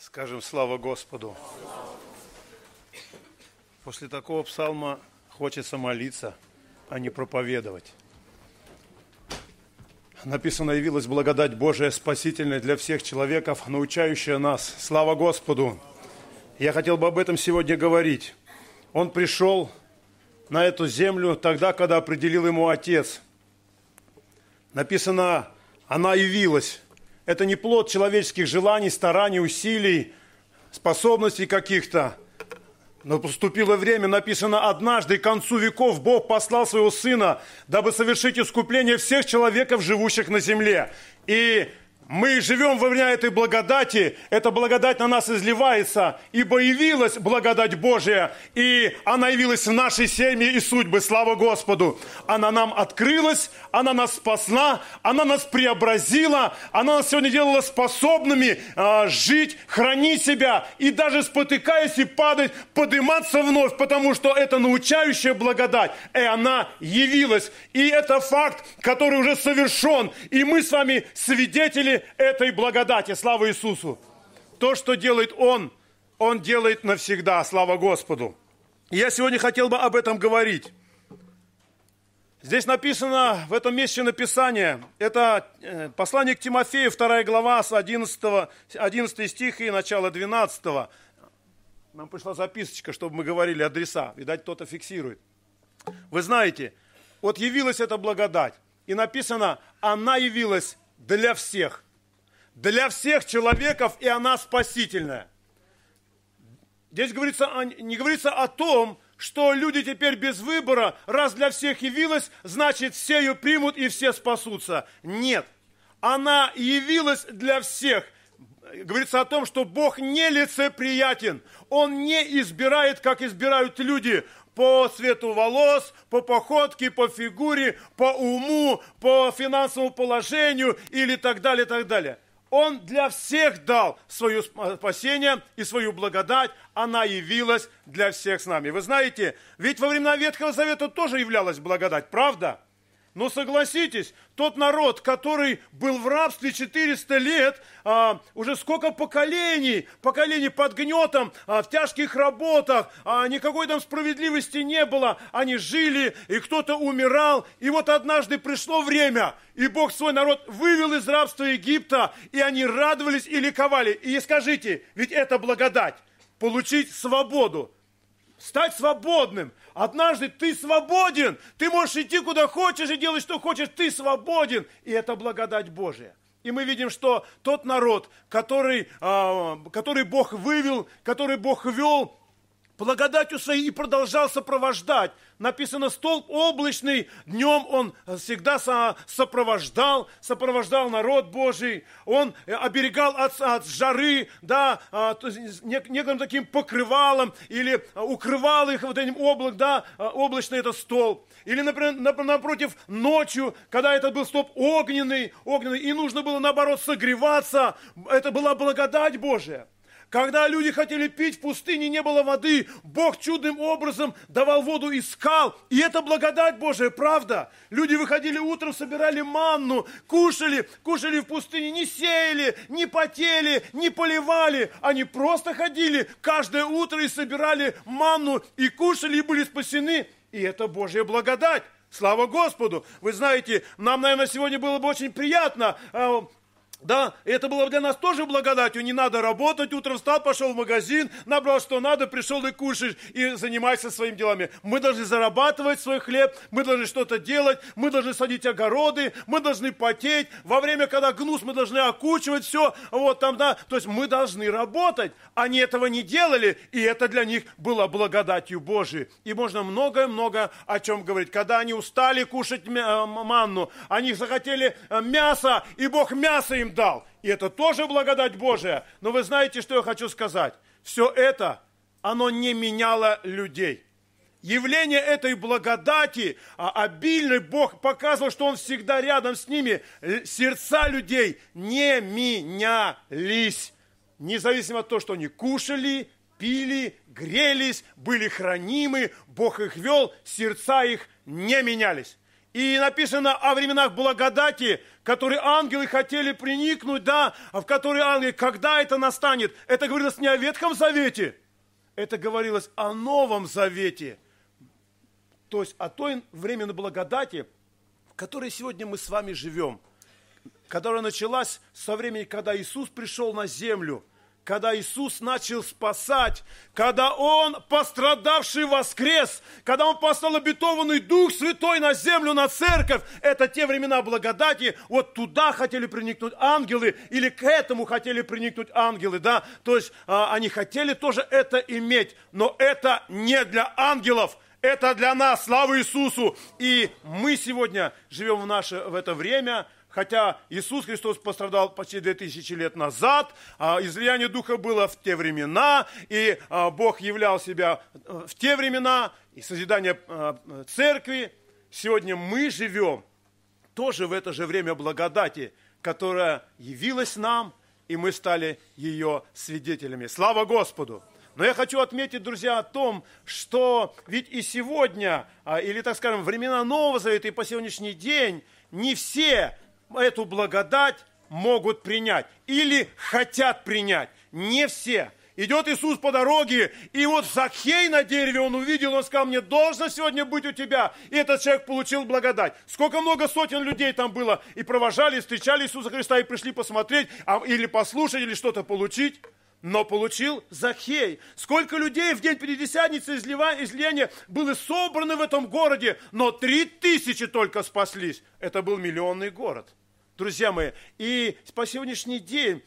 Скажем слава Господу. После такого псалма хочется молиться, а не проповедовать. Написано, явилась благодать Божия спасительная для всех человеков, научающая нас. Слава Господу! Я хотел бы об этом сегодня говорить. Он пришел на эту землю тогда, когда определил ему Отец. Написано, она явилась. Это не плод человеческих желаний, стараний, усилий, способностей каких-то. Но поступило время, написано, однажды к концу веков Бог послал своего Сына, дабы совершить искупление всех человеков, живущих на земле. И мы живем во время этой благодати, эта благодать на нас изливается, ибо явилась благодать Божия, и она явилась в нашей семье и судьбе. слава Господу. Она нам открылась, она нас спасла, она нас преобразила, она нас сегодня делала способными э, жить, хранить себя, и даже спотыкаясь и падать, подниматься вновь, потому что это научающая благодать, и она явилась. И это факт, который уже совершен, и мы с вами свидетели этой благодати. Слава Иисусу! То, что делает Он, Он делает навсегда. Слава Господу! Я сегодня хотел бы об этом говорить. Здесь написано, в этом месте написание, это э, послание к Тимофею, 2 глава, с 11, 11 стих и начало 12. Нам пришла записочка, чтобы мы говорили адреса, видать, кто-то фиксирует. Вы знаете, вот явилась эта благодать, и написано, она явилась для всех для всех человеков, и она спасительная. Здесь говорится, не говорится о том, что люди теперь без выбора, раз для всех явилась, значит, все ее примут и все спасутся. Нет. Она явилась для всех. Говорится о том, что Бог не лицеприятен. Он не избирает, как избирают люди, по цвету волос, по походке, по фигуре, по уму, по финансовому положению или так далее, так далее. Он для всех дал свое э, спасение и свою благодать. Она явилась для всех с нами. Вы знаете, ведь во времена Ветхого Завета тоже являлась благодать, правда? Но согласитесь, тот народ, который был в рабстве 400 лет, а, уже сколько поколений, поколений под гнетом, а, в тяжких работах, а, никакой там справедливости не было, они жили, и кто-то умирал, и вот однажды пришло время, и Бог свой народ вывел из рабства Египта, и они радовались и ликовали. И скажите, ведь это благодать, получить свободу, стать свободным. Однажды ты свободен, ты можешь идти куда хочешь и делать что хочешь, ты свободен, и это благодать Божия. И мы видим, что тот народ, который, а, который Бог вывел, который Бог вел, благодатью своей и продолжал сопровождать. Написано, столб облачный, днем он всегда сопровождал, сопровождал народ Божий, он э, оберегал от, от жары, да, а, неким таким покрывалом, или а, укрывал их вот этим облак, да, а, облачный это столб. Или, например, напротив, ночью, когда это был столб огненный, огненный, и нужно было, наоборот, согреваться, это была благодать Божия. Когда люди хотели пить, в пустыне не было воды. Бог чудным образом давал воду из скал. И это благодать Божия, правда. Люди выходили утром, собирали манну, кушали, кушали в пустыне, не сеяли, не потели, не поливали. Они просто ходили каждое утро и собирали манну, и кушали, и были спасены. И это Божья благодать. Слава Господу! Вы знаете, нам, наверное, сегодня было бы очень приятно а, да, это было для нас тоже благодатью. Не надо работать, утром встал, пошел в магазин, набрал что надо, пришел и кушаешь, и занимайся своими делами. Мы должны зарабатывать свой хлеб, мы должны что-то делать, мы должны садить огороды, мы должны потеть. Во время, когда гнус, мы должны окучивать все, вот там, да. То есть мы должны работать. Они этого не делали, и это для них было благодатью Божией. И можно многое много о чем говорить. Когда они устали кушать манну, они захотели э, мясо и Бог мясо им им дал. И это тоже благодать Божия. Но вы знаете, что я хочу сказать? Все это, оно не меняло людей. Явление этой благодати, а обильный Бог показывал, что Он всегда рядом с ними. Сердца людей не менялись. Независимо от того, что они кушали, пили, грелись, были хранимы, Бог их вел, сердца их не менялись. И написано о временах благодати, которые ангелы хотели приникнуть, да, а в которые ангелы, когда это настанет? Это говорилось не о Ветхом Завете, это говорилось о Новом Завете. То есть о той временной благодати, в которой сегодня мы с вами живем, которая началась со времени, когда Иисус пришел на землю – когда Иисус начал спасать, когда Он, пострадавший, воскрес, когда Он послал обетованный Дух Святой на землю, на церковь, это те времена благодати, вот туда хотели проникнуть ангелы, или к этому хотели проникнуть ангелы, да, то есть а, они хотели тоже это иметь, но это не для ангелов, это для нас, слава Иисусу, и мы сегодня живем в наше, в это время – хотя Иисус Христос пострадал почти 2000 лет назад, а, излияние Духа было в те времена, и а, Бог являл себя э, в те времена, и созидание э, церкви. Сегодня мы живем тоже в это же время благодати, которая явилась нам, и мы стали ее свидетелями. Слава Господу! Но я хочу отметить, друзья, о том, что ведь и сегодня, а, или, так скажем, времена Нового Завета и по сегодняшний день, не все эту благодать могут принять или хотят принять. Не все. Идет Иисус по дороге, и вот Захей на дереве он увидел, он сказал, мне должно сегодня быть у тебя. И этот человек получил благодать. Сколько много сотен людей там было, и провожали, встречали Иисуса Христа, и пришли посмотреть, а, или послушать, или что-то получить но получил Захей. Сколько людей в день Пятидесятницы излияния было собрано в этом городе, но три тысячи только спаслись. Это был миллионный город. Друзья мои, и по сегодняшний день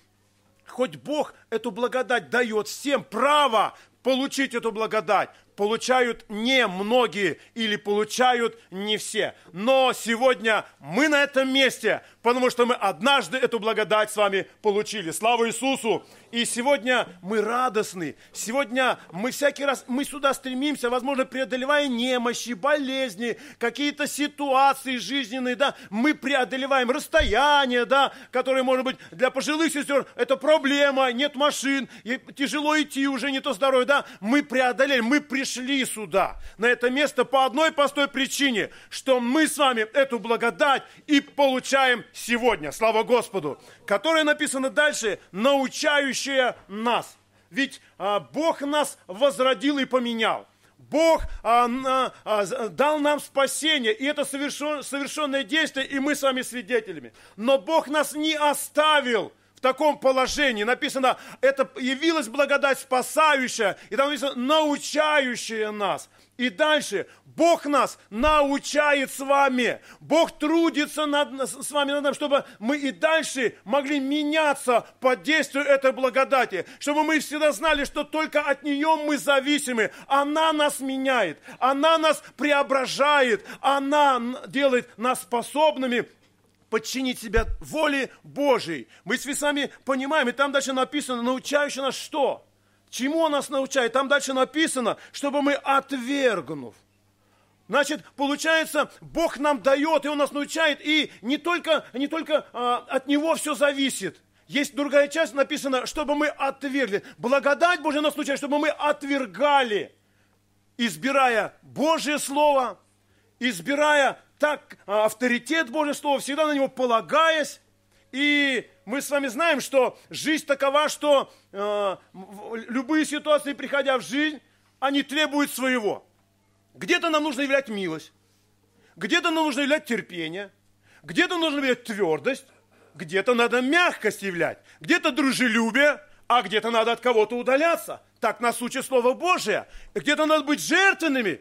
хоть Бог эту благодать дает всем право получить эту благодать, получают не многие или получают не все. Но сегодня мы на этом месте, потому что мы однажды эту благодать с вами получили. Слава Иисусу! И сегодня мы радостны. Сегодня мы всякий раз, мы сюда стремимся, возможно, преодолевая немощи, болезни, какие-то ситуации жизненные, да, мы преодолеваем расстояние, да, которые, может быть, для пожилых сестер это проблема, нет машин, тяжело идти уже, не то здоровье, да, мы преодолели, мы преодолели пришли сюда, на это место по одной простой причине, что мы с вами эту благодать и получаем сегодня, слава Господу, которая написана дальше, научающая нас. Ведь а, Бог нас возродил и поменял. Бог а, а, а, дал нам спасение, и это совершен, совершенное действие, и мы с вами свидетелями. Но Бог нас не оставил – в таком положении. Написано, это явилась благодать спасающая, и там написано, научающая нас. И дальше, Бог нас научает с вами. Бог трудится над, с вами над нами, чтобы мы и дальше могли меняться под действием этой благодати. Чтобы мы всегда знали, что только от нее мы зависимы. Она нас меняет, она нас преображает, она делает нас способными подчинить себя воле Божией. Мы с вами понимаем, и там дальше написано, научающий нас что? Чему он нас научает? Там дальше написано, чтобы мы отвергнув. Значит, получается, Бог нам дает, и Он нас научает, и не только, не только а, от Него все зависит. Есть другая часть, написано, чтобы мы отвергли. Благодать Божия нас научает, чтобы мы отвергали, избирая Божье Слово, избирая так а, авторитет Божьего Слова, всегда на него полагаясь. И мы с вами знаем, что жизнь такова, что э, любые ситуации, приходя в жизнь, они требуют своего. Где-то нам нужно являть милость, где-то нам нужно являть терпение, где-то нужно являть твердость, где-то надо мягкость являть, где-то дружелюбие, а где-то надо от кого-то удаляться. Так нас учит Слово Божие. Где-то надо быть жертвенными,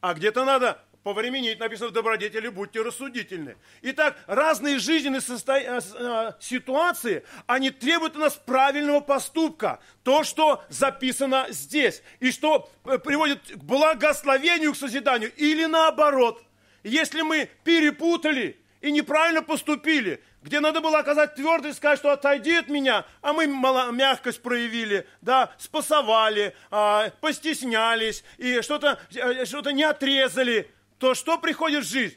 а где-то надо повременить, написано в добродетели, будьте рассудительны. Итак, разные жизненные состо... Э, э, ситуации, они требуют у нас правильного поступка. То, что записано здесь, и что э, приводит к благословению, к созиданию, или наоборот. Если мы перепутали и неправильно поступили, где надо было оказать твердость, сказать, что отойди от меня, а мы мало, мягкость проявили, да, спасовали, а, постеснялись и что-то что не отрезали то что приходит в жизнь?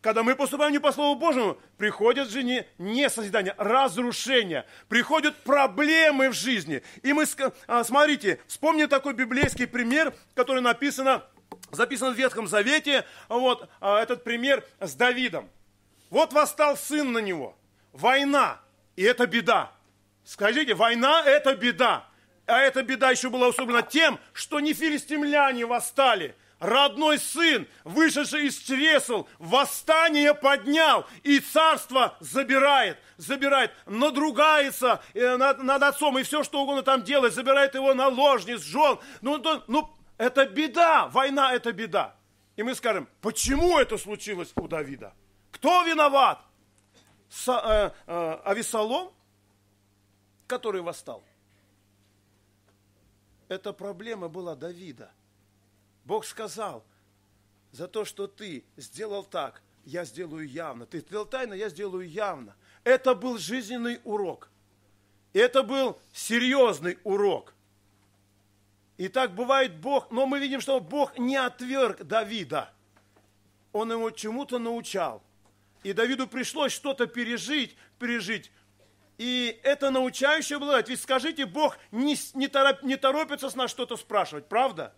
Когда мы поступаем не по Слову Божьему, приходит в жизни не созидание, а разрушение. Приходят проблемы в жизни. И мы, а, смотрите, вспомни такой библейский пример, который написано, записан в Ветхом Завете. Вот а, этот пример с Давидом. Вот восстал сын на него. Война. И это беда. Скажите, война – это беда. А эта беда еще была особенно тем, что не филистимляне восстали – родной сын, вышедший из чресл, восстание поднял и царство забирает, забирает, надругается э, над, над отцом и все, что угодно там делает, забирает его наложниц, жен. Ну, ну, ну, это беда, война это беда. И мы скажем, почему это случилось у Давида? Кто виноват? Са, э, э, Авесолом, который восстал. Эта проблема была Давида – Бог сказал, за то, что ты сделал так, я сделаю явно. Ты сделал тайно, я сделаю явно. Это был жизненный урок. Это был серьезный урок. И так бывает Бог, но мы видим, что Бог не отверг Давида. Он его чему-то научал. И Давиду пришлось что-то пережить, пережить. И это научающее было. Ведь скажите, Бог не, не, торопится с нас что-то спрашивать, правда?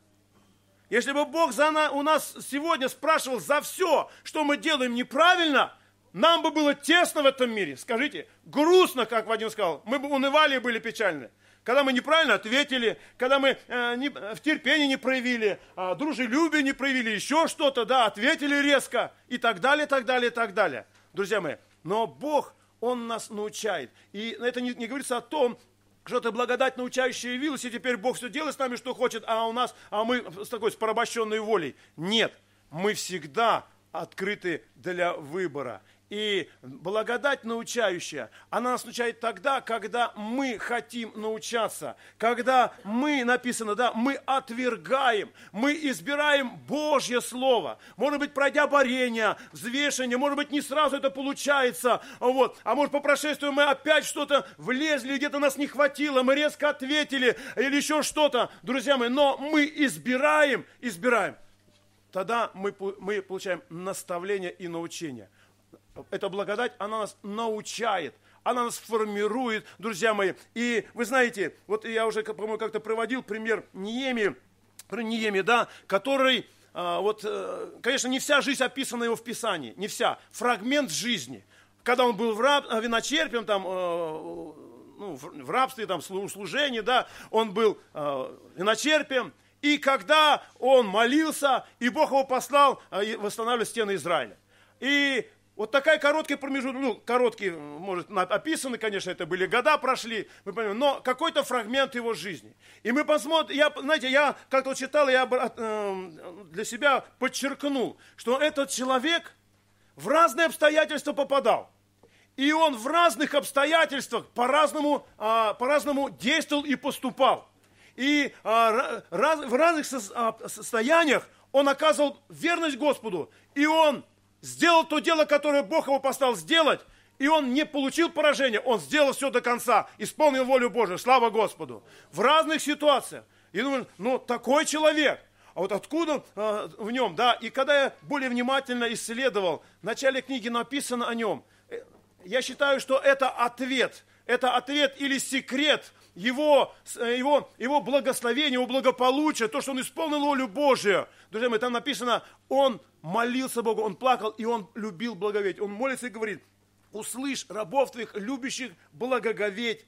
Если бы Бог за на, у нас сегодня спрашивал за все, что мы делаем неправильно, нам бы было тесно в этом мире. Скажите, грустно, как Вадим сказал, мы бы унывали и были печальны. Когда мы неправильно ответили, когда мы э, не, в терпении не проявили, э, дружелюбие не проявили, еще что-то, да, ответили резко и так далее, так далее, так далее. Друзья мои, но Бог, Он нас научает. И это не, не говорится о том, что-то благодать научающая явилась, и теперь Бог все делает с нами, что хочет, а у нас, а мы с такой с порабощенной волей. Нет, мы всегда открыты для выбора. И благодать научающая, она нас научает тогда, когда мы хотим научаться, когда мы, написано, да, мы отвергаем, мы избираем Божье Слово. Может быть, пройдя борение, взвешивание, может быть, не сразу это получается, вот. А может, по прошествию мы опять что-то влезли, где-то нас не хватило, мы резко ответили или еще что-то, друзья мои. Но мы избираем, избираем. Тогда мы, мы получаем наставление и научение эта благодать, она нас научает, она нас формирует, друзья мои. И вы знаете, вот я уже, по-моему, как-то проводил пример Ниеми, про Ниеми, да, который, а, вот, э, конечно, не вся жизнь описана его в Писании, не вся, фрагмент жизни. Когда он был в раб, э, виночерпием, там, э, ну, в рабстве, там, служении, да, он был э, виночерпием, и когда он молился, и Бог его послал восстанавливать стены Израиля. И вот такая короткая промежуток, ну, короткий, может, описаны, конечно, это были года прошли, мы понимаем, но какой-то фрагмент его жизни. И мы посмотрим, я, знаете, я как-то читал, я э, для себя подчеркнул, что этот человек в разные обстоятельства попадал. И он в разных обстоятельствах по-разному, а, по-разному действовал и поступал. И а, в разных а, состояниях он оказывал верность Господу, и он сделал то дело, которое Бог его послал сделать, и он не получил поражение, он сделал все до конца, исполнил волю Божию, слава Господу. В разных ситуациях. И думаю, ну такой человек, а вот откуда э, в нем, да, и когда я более внимательно исследовал, в начале книги написано о нем, э, я считаю, что это ответ, это ответ или секрет – его, э, его, его благословение, его благополучие, то, что он исполнил волю Божию. Друзья мои, там написано, он молился Богу, он плакал, и он любил благоветь. Он молится и говорит, услышь рабов твоих, любящих благоговеть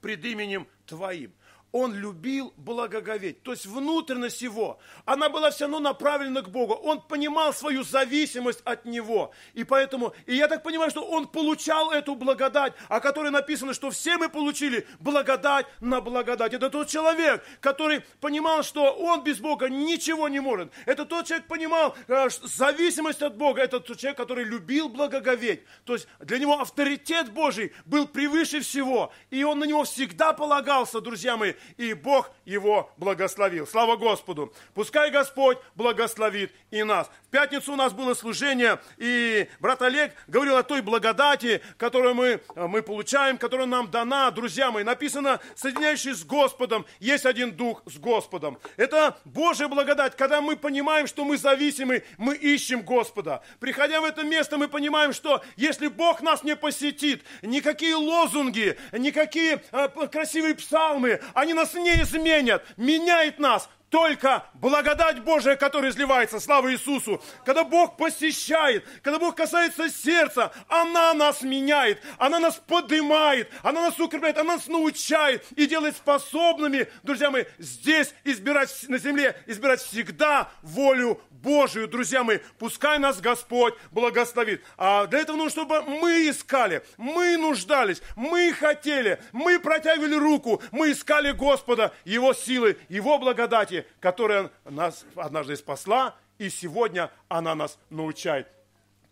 пред именем твоим он любил благоговеть. То есть внутренность его, она была все равно направлена к Богу. Он понимал свою зависимость от Него. И поэтому, и я так понимаю, что он получал эту благодать, о которой написано, что все мы получили благодать на благодать. Это тот человек, который понимал, что он без Бога ничего не может. Это тот человек понимал э, зависимость от Бога. Это тот человек, который любил благоговеть. То есть для него авторитет Божий был превыше всего. И он на него всегда полагался, друзья мои и Бог его благословил. Слава Господу! Пускай Господь благословит и нас. В пятницу у нас было служение, и брат Олег говорил о той благодати, которую мы, э, мы получаем, которая нам дана, друзья мои. Написано, соединяющий с Господом, есть один дух с Господом. Это Божья благодать, когда мы понимаем, что мы зависимы, мы ищем Господа. Приходя в это место, мы понимаем, что если Бог нас не посетит, никакие лозунги, никакие э, красивые псалмы, они они нас не изменят. Меняет нас только благодать Божия, которая изливается, слава Иисусу. Когда Бог посещает, когда Бог касается сердца, она нас меняет, она нас поднимает, она нас укрепляет, она нас научает и делает способными, друзья мои, здесь избирать на земле, избирать всегда волю Божию, друзья мои, пускай нас Господь благословит. А для этого нужно, чтобы мы искали, мы нуждались, мы хотели, мы протягивали руку, мы искали Господа, Его силы, Его благодати, которая нас однажды спасла, и сегодня она нас научает.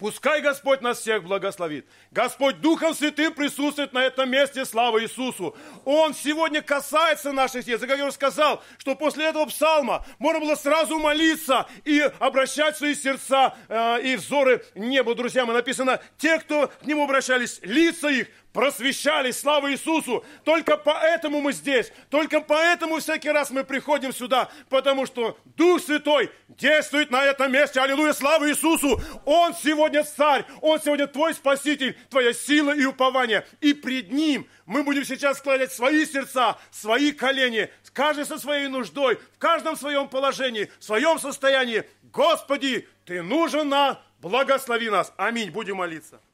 Пускай Господь нас всех благословит. Господь Духом Святым присутствует на этом месте. Слава Иисусу. Он сегодня касается наших сердец. как я уже сказал, что после этого псалма можно было сразу молиться и обращать свои сердца э, и взоры к небу. Друзья мои, написано, те, кто к нему обращались, лица их просвещали, слава Иисусу. Только поэтому мы здесь, только поэтому всякий раз мы приходим сюда, потому что Дух Святой действует на этом месте. Аллилуйя, слава Иисусу! Он сегодня царь, Он сегодня твой спаситель, твоя сила и упование. И пред Ним мы будем сейчас складывать свои сердца, свои колени, каждый со своей нуждой, в каждом своем положении, в своем состоянии. Господи, Ты нужен нам, благослови нас. Аминь. Будем молиться.